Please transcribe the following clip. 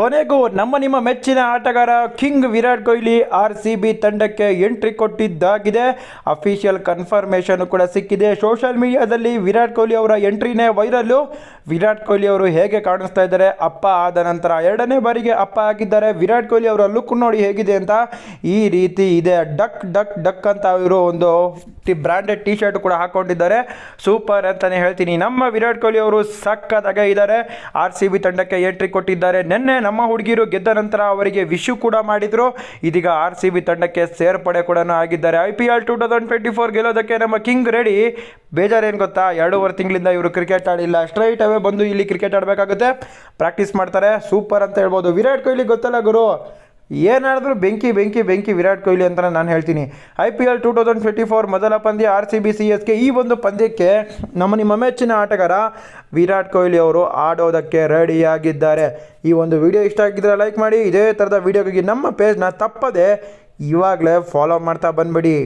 ಕೊನೆಗೂ ನಮ್ಮ ನಿಮ್ಮ ಮೆಚ್ಚಿನ ಆಟಗಾರ king Virat Kohli R C B ತಂಡಕ್ಕೆ ಎಂಟ್ರಿ ಕೊಟ್ಟಿದ್ದಾಗಿದೆ ಅಫಿಷಿಯಲ್ ಕನ್ಫರ್ಮೇಷನ್ ಕೂಡ ಸಿಕ್ಕಿದೆ ಸೋಷಿಯಲ್ ಮೀಡಿಯಾದಲ್ಲಿ ವಿರಾಟ್ ಕೊಹ್ಲಿ ಅವರ ಎಂಟ್ರಿನೇ ವೈರಲ್ಲು ವಿರಾಟ್ ಕೊಹ್ಲಿ ಅವರು ಹೇಗೆ ಕಾಣಿಸ್ತಾ ಇದ್ದಾರೆ ಅಪ್ಪ ಆದ ನಂತರ ಎರಡನೇ ಬಾರಿಗೆ ಅಪ್ಪ ಆಗಿದ್ದಾರೆ ವಿರಾಟ್ ಕೊಹ್ಲಿ ಅವರ ಲುಕ್ ನೋಡಿ ಹೇಗಿದೆ ಅಂತ ಈ ರೀತಿ ಇದೆ ಡಕ್ ಡಕ್ ಡಕ್ ಅಂತ ಇರೋ ಒಂದು ಟಿ ಬ್ರ್ಯಾಂಡೆಡ್ ಟಿ ಶರ್ಟ್ ಕೂಡ ಹಾಕೊಂಡಿದ್ದಾರೆ ಸೂಪರ್ ಅಂತಲೇ ಹೇಳ್ತೀನಿ ನಮ್ಮ ವಿರಾಟ್ ಕೊಹ್ಲಿ ಅವರು ಸಕ್ಕತ್ತಾಗೇ ಇದ್ದಾರೆ ಆರ್ ಸಿ ಬಿ ತಂಡಕ್ಕೆ ಎಂಟ್ರಿ ಕೊಟ್ಟಿದ್ದಾರೆ ನಿನ್ನೆ ನಮ್ಮ ಹುಡುಗಿರು ಗೆದ್ದ ನಂತರ ಅವರಿಗೆ ವಿಶು ಕೂಡ ಮಾಡಿದರು ಇದೀಗ ಆರ್ ಸಿ ಬಿ ತಂಡಕ್ಕೆ ಸೇರ್ಪಡೆ ಕೂಡ ಆಗಿದ್ದಾರೆ I P L two thousand twenty four ಗೆಲ್ಲೋದಕ್ಕೆ ನಮ್ಮ ಕಿಂಗ್ ರೆಡಿ ಬೇಜಾರೇನು ಗೊತ್ತಾ ಎರಡೂವರೆ ತಿಂಗಳಿಂದ ಇವರು ಕ್ರಿಕೆಟ್ ಆಡಿಲ್ಲ ಸ್ಟ್ರೈಟ್ ಅವೇ ಬಂದು ಇಲ್ಲಿ ಕ್ರಿಕೆಟ್ ಆಡಬೇಕಾಗುತ್ತೆ ಪ್ರಾಕ್ಟೀಸ್ ಮಾಡ್ತಾರೆ ಸೂಪರ್ ಅಂತ ಹೇಳ್ಬೋದು ವಿರಾಟ್ ಕೊಹ್ಲಿ ಗೊತ್ತಲ್ಲ ಗುರು ಏನಾದರೂ ಬೆಂಕಿ ಬೆಂಕಿ ಬೆಂಕಿ ವಿರಾಟ್ ಕೊಹ್ಲಿ ಅಂತ ನಾನು ಹೇಳ್ತೀನಿ I P L two thousand twenty four ಮೊದಲ ಪಂದ್ಯ ಆರ್ ಸಿ ಬಿ ಸಿ ಎಸ್ಗೆ ಈ ಒಂದು ಪಂದ್ಯಕ್ಕೆ ನಮ್ಮ ನಿಮ್ಮ ಮೆಚ್ಚಿನ ಆಟಗಾರ ವಿರಾಟ್ ಕೊಹ್ಲಿ ಅವರು ಆಡೋದಕ್ಕೆ ರೆಡಿಯಾಗಿದ್ದಾರೆ ಈ ಒಂದು ವಿಡಿಯೋ ಇಷ್ಟ ಆಗಿದ್ದರೆ ಲೈಕ್ ಮಾಡಿ ಇದೇ ಥರದ ವೀಡಿಯೋಗಾಗಿ ನಮ್ಮ ಪೇಜ್ನ ತಪ್ಪದೆ ಇವಾಗಲೇ ಫಾಲೋ ಮಾಡ್ತಾ ಬಂದ್ಬಿಡಿ